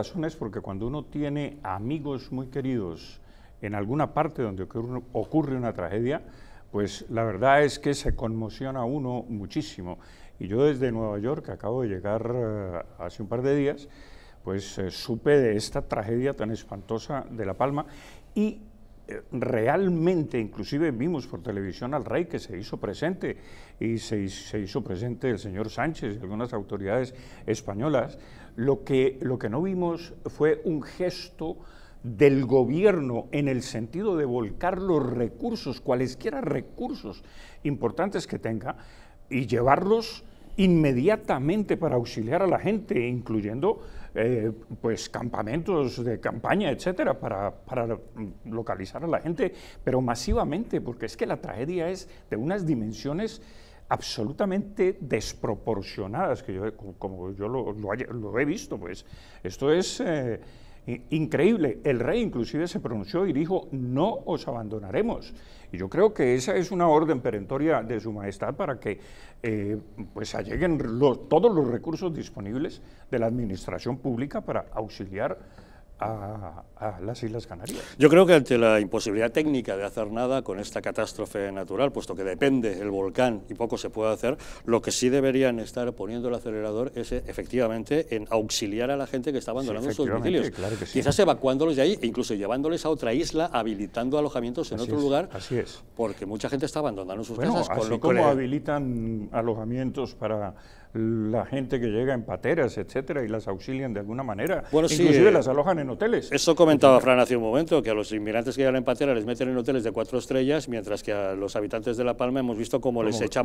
La razón es porque cuando uno tiene amigos muy queridos en alguna parte donde ocurre una tragedia, pues la verdad es que se conmociona uno muchísimo. Y yo desde Nueva York, que acabo de llegar eh, hace un par de días, pues eh, supe de esta tragedia tan espantosa de La Palma y realmente, inclusive vimos por televisión al rey que se hizo presente y se, hizo presente el señor Sánchez y algunas autoridades españolas, lo que, lo que no vimos fue un gesto del gobierno en el sentido de volcar los recursos, cualesquiera recursos importantes que tenga, y llevarlos inmediatamente para auxiliar a la gente, incluyendo eh, pues campamentos de campaña, etcétera, para, localizar a la gente, pero masivamente, porque es que la tragedia es de unas dimensiones absolutamente desproporcionadas, que yo, como yo lo, he visto, pues esto es... Eh, increíble. El rey inclusive se pronunció y dijo, no os abandonaremos. Y yo creo que esa es una orden perentoria de su majestad para que eh, pues alleguen todos los recursos disponibles de la administración pública para auxiliar a, las Islas Canarias. Yo creo que ante la imposibilidad técnica de hacer nada con esta catástrofe natural, puesto que depende el volcán y poco se puede hacer, lo que sí deberían estar poniendo el acelerador es eh, efectivamente en auxiliar a la gente que está abandonando sus domicilios. Quizás evacuándolos de ahí e incluso llevándoles a otra isla, habilitando alojamientos en otro lugar. Así es porque mucha gente está abandonando sus casas. Con lo como habilitan alojamientos para la gente que llega en pateras, etcétera, y las auxilian de alguna manera. Bueno, inclusive eh, las alojan en hoteles. Eso comentaba Fran hace un momento, que a los inmigrantes que llegan en patera les meten en hoteles de cuatro estrellas, mientras que a los habitantes de La Palma hemos visto cómo, les echaban